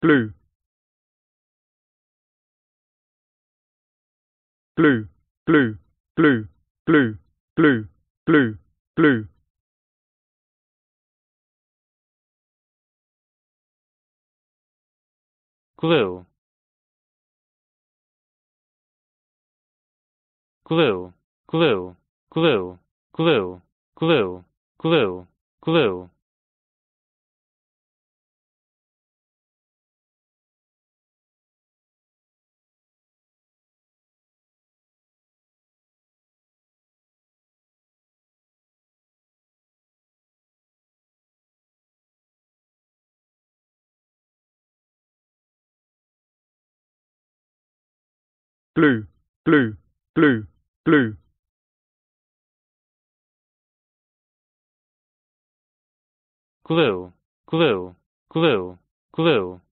blue blue blue blue blue blue blue blue glue glue glue glue glue glue glue glue glue glue, glue, glue, glue. Glue, glue, glue, glue.